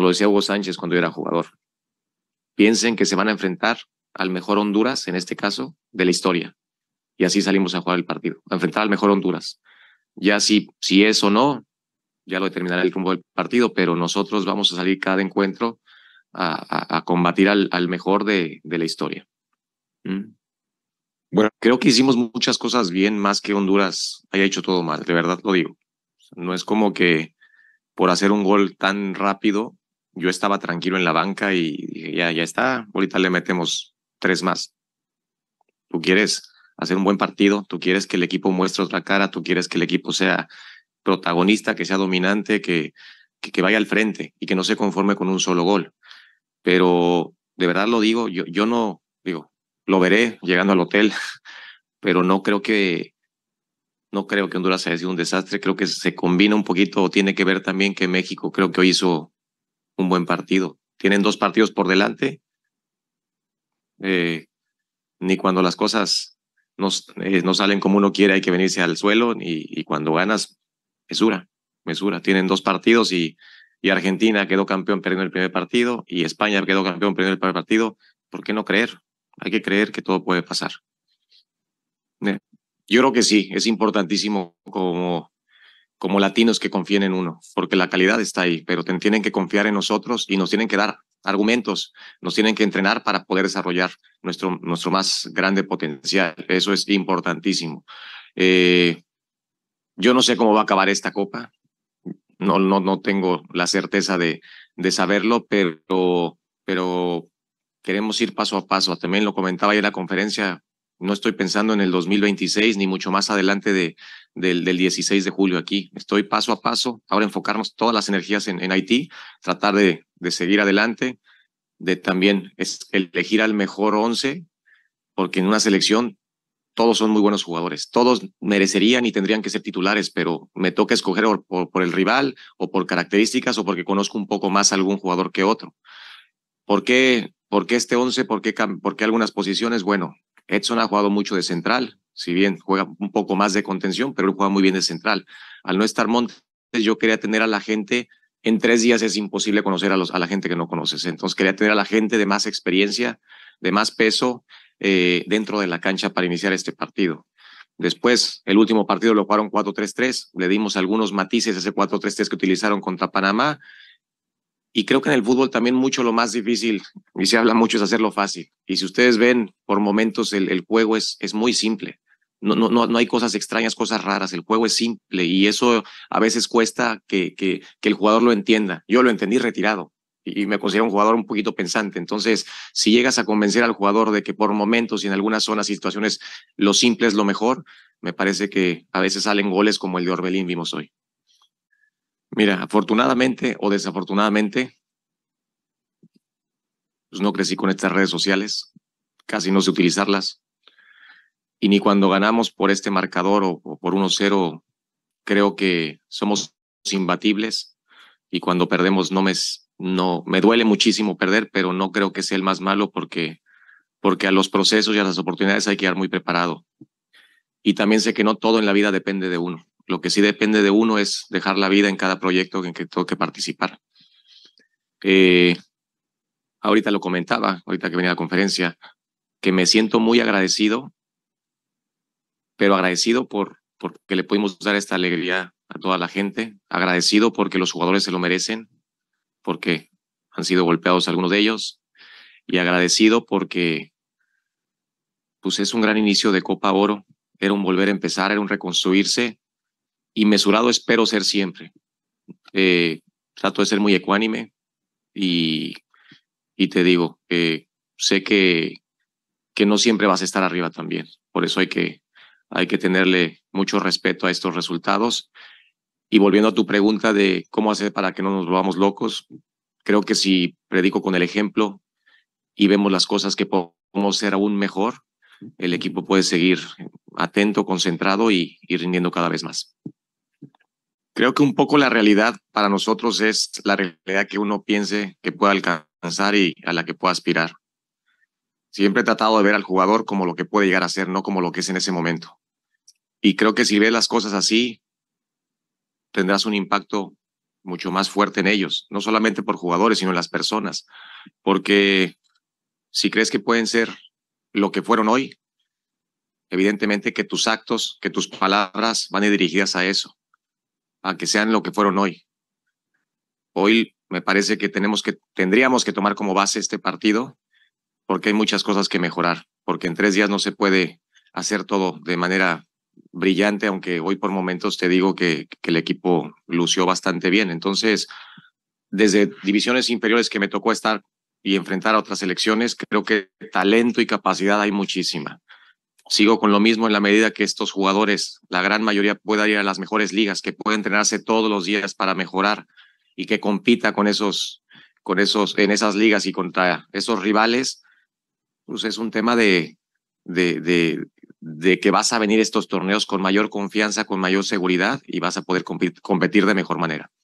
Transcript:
lo decía Hugo Sánchez cuando yo era jugador. Piensen que se van a enfrentar al mejor Honduras, en este caso, de la historia. Y así salimos a jugar el partido, a enfrentar al mejor Honduras. Ya si, si es o no, ya lo determinará el rumbo del partido, pero nosotros vamos a salir cada encuentro a, combatir al, mejor de, la historia. ¿Mm? Bueno, creo que hicimos muchas cosas bien, más que Honduras haya hecho todo mal, de verdad lo digo. No es como que por hacer un gol tan rápido yo estaba tranquilo en la banca y ya, ya está, ahorita le metemos tres más. Tú quieres hacer un buen partido, tú quieres que el equipo muestre otra cara, tú quieres que el equipo sea protagonista, que sea dominante, que, que, vaya al frente y que no se conforme con un solo gol. Pero de verdad lo digo, yo, yo no, digo, lo veré llegando al hotel, pero no creo que, no creo que Honduras haya sido un desastre, creo que se combina un poquito, tiene que ver también que México creo que hoy hizo un buen partido. Tienen dos partidos por delante. Eh, ni cuando las cosas eh, no salen como uno quiere hay que venirse al suelo. Y, cuando ganas, mesura, mesura. Tienen dos partidos y, y Argentina quedó campeón perdiendo el primer partido y España quedó campeón perdiendo el primer partido. ¿Por qué no creer? Hay que creer que todo puede pasar. Yo creo que sí, es importantísimo como como latinos que confíen en uno, porque la calidad está ahí, pero tienen que confiar en nosotros y nos tienen que dar argumentos, nos tienen que entrenar para poder desarrollar nuestro, nuestro más grande potencial. Eso es importantísimo. Eh, yo no sé cómo va a acabar esta copa, no, no, no tengo la certeza de, de saberlo, pero, pero queremos ir paso a paso. También lo comentaba ayer en la conferencia, no estoy pensando en el 2026 ni mucho más adelante de, del, del, 16 de julio aquí. Estoy paso a paso, ahora enfocarnos todas las energías en, Haití, tratar de, de, seguir adelante, de también es elegir al mejor 11, porque en una selección todos son muy buenos jugadores, todos merecerían y tendrían que ser titulares, pero me toca escoger por, por el rival o por características o porque conozco un poco más a algún jugador que otro. ¿Por qué, por este 11? ¿Por qué, ¿Por qué algunas posiciones? Bueno, Edson ha jugado mucho de central, si bien juega un poco más de contención, pero él juega muy bien de central. Al no estar Montes, yo quería tener a la gente, en tres días es imposible conocer a, los, a la gente que no conoces, entonces quería tener a la gente de más experiencia, de más peso eh, dentro de la cancha para iniciar este partido. Después, el último partido lo jugaron 4-3-3, le dimos algunos matices a ese 4-3-3 que utilizaron contra Panamá y creo que en el fútbol también mucho lo más difícil, y se habla mucho, es hacerlo fácil. Y si ustedes ven, por momentos el, juego es, es muy simple. No, no, no, hay cosas extrañas, cosas raras. El juego es simple y eso a veces cuesta que, que, que el jugador lo entienda. Yo lo entendí retirado y, y me considero un jugador un poquito pensante. Entonces, si llegas a convencer al jugador de que por momentos y en algunas zonas y situaciones lo simple es lo mejor, me parece que a veces salen goles como el de Orbelín vimos hoy. Mira, afortunadamente o desafortunadamente, pues no crecí con estas redes sociales, casi no sé utilizarlas. Y ni cuando ganamos por este marcador o, por 1-0, creo que somos imbatibles. Y cuando perdemos, no me, no, me duele muchísimo perder, pero no creo que sea el más malo porque, porque a los procesos y a las oportunidades hay que estar muy preparado. Y también sé que no todo en la vida depende de uno. Lo que sí depende de uno es dejar la vida en cada proyecto en que que participar. Eh, ahorita lo comentaba, ahorita que venía a la conferencia, que me siento muy agradecido, pero agradecido por porque le pudimos dar esta alegría a toda la gente, agradecido porque los jugadores se lo merecen, porque han sido golpeados algunos de ellos, y agradecido porque pues es un gran inicio de Copa Oro, era un volver a empezar, era un reconstruirse, y mesurado espero ser siempre. Eh, trato de ser muy ecuánime y, te digo, sé que, que no siempre vas a estar arriba también. Por eso hay que, hay que tenerle mucho respeto a estos resultados. Y volviendo a tu pregunta de cómo hacer para que no nos volvamos locos, creo que si predico con el ejemplo y vemos las cosas que podemos ser aún mejor, el equipo puede seguir atento, concentrado y rindiendo cada vez más. Creo que un poco la realidad para nosotros es la realidad que uno piense que puede alcanzar y a la que pueda aspirar. Siempre he tratado de ver al jugador como lo que puede llegar a ser, no como lo que es en ese momento. Y creo que si ves las cosas así, tendrás un impacto mucho más fuerte en ellos, no solamente por jugadores, sino en las personas. Porque si crees que pueden ser lo que fueron hoy, evidentemente que tus actos, que tus palabras van dirigidas a eso a que sean lo que fueron hoy. Hoy me parece que, tenemos que tendríamos que tomar como base este partido porque hay muchas cosas que mejorar, porque en tres días no se puede hacer todo de manera brillante, aunque hoy por momentos te digo que, que el equipo lució bastante bien. Entonces, desde divisiones inferiores que me tocó estar y enfrentar a otras selecciones, creo que talento y capacidad hay muchísima sigo con lo mismo en la medida que estos jugadores, la gran mayoría, pueda ir a las mejores ligas, que pueda entrenarse todos los días para mejorar y que compita con esos, con esos, en esas ligas y contra esos rivales, pues es un tema de, de, de, de que vas a venir estos torneos con mayor confianza, con mayor seguridad y vas a poder competir de mejor manera.